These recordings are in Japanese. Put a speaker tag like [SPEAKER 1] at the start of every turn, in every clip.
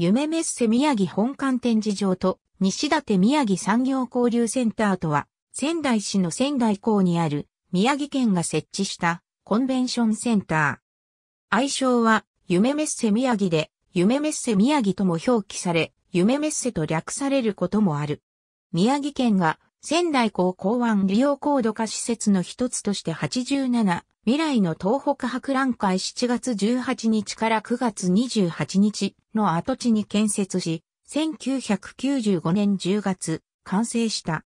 [SPEAKER 1] 夢メッセ宮城本館展示場と西館宮城産業交流センターとは、仙台市の仙台港にある宮城県が設置したコンベンションセンター。愛称は夢メッセ宮城で、夢メッセ宮城とも表記され、夢メッセと略されることもある。宮城県が仙台港港湾利用高度化施設の一つとして87未来の東北博覧会7月18日から9月28日の跡地に建設し、1995年10月、完成した。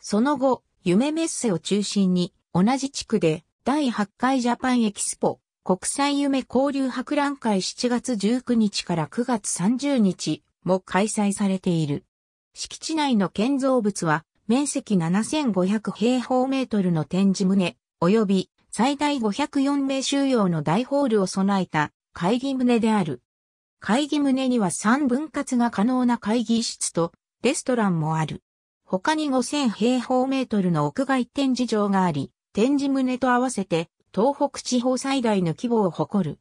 [SPEAKER 1] その後、夢メッセを中心に、同じ地区で、第8回ジャパンエキスポ、国際夢交流博覧会7月19日から9月30日も開催されている。敷地内の建造物は、面積7500平方メートルの展示棟、及び最大504名収容の大ホールを備えた会議棟である。会議棟には3分割が可能な会議室とレストランもある。他に5000平方メートルの屋外展示場があり、展示棟と合わせて東北地方最大の規模を誇る。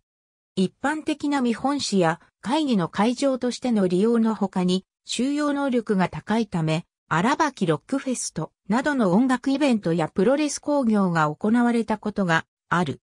[SPEAKER 1] 一般的な見本市や会議の会場としての利用の他に収容能力が高いため、荒垣ロックフェストなどの音楽イベントやプロレス工業が行われたことがある。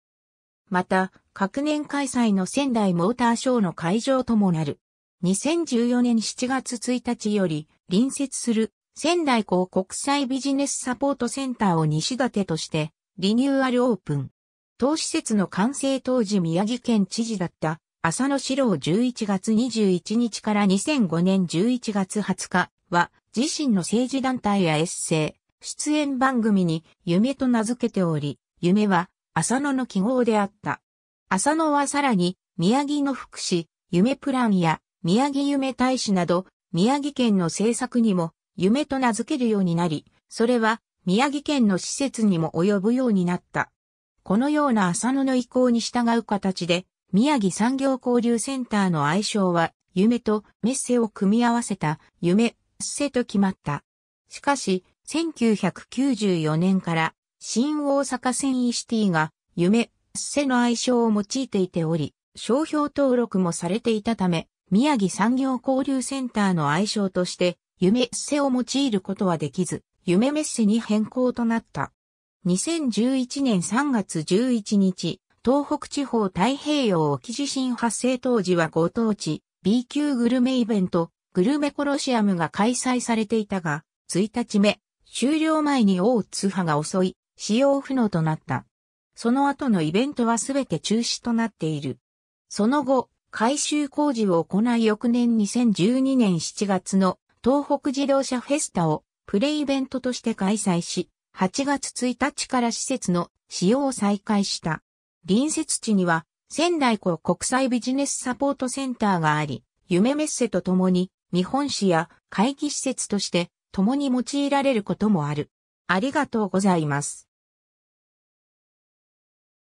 [SPEAKER 1] また、各年開催の仙台モーターショーの会場ともなる。2014年7月1日より隣接する仙台港国際ビジネスサポートセンターを西建としてリニューアルオープン。当施設の完成当時宮城県知事だった浅野史郎11月21日から2005年11月20日は自身の政治団体やエッセイ、出演番組に夢と名付けており、夢は浅野の記号であった。浅野はさらに宮城の福祉、夢プランや宮城夢大使など宮城県の政策にも夢と名付けるようになり、それは宮城県の施設にも及ぶようになった。このような浅野の意向に従う形で、宮城産業交流センターの愛称は、夢とメッセを組み合わせた夢発と決まった。しかし、1994年から、新大阪繊維シティが、夢、せの愛称を用いていており、商標登録もされていたため、宮城産業交流センターの愛称として、夢せを用いることはできず、夢メッセに変更となった。2011年3月11日、東北地方太平洋沖地震発生当時はご当地 B 級グルメイベント、グルメコロシアムが開催されていたが、1日目、終了前に大津波が襲い、使用不能となった。その後のイベントはすべて中止となっている。その後、改修工事を行い翌年2012年7月の東北自動車フェスタをプレイベントとして開催し、8月1日から施設の使用を再開した。隣接地には仙台港国際ビジネスサポートセンターがあり、夢メッセとともに日本史や会議施設として共に用いられることもある。ありがとうございます。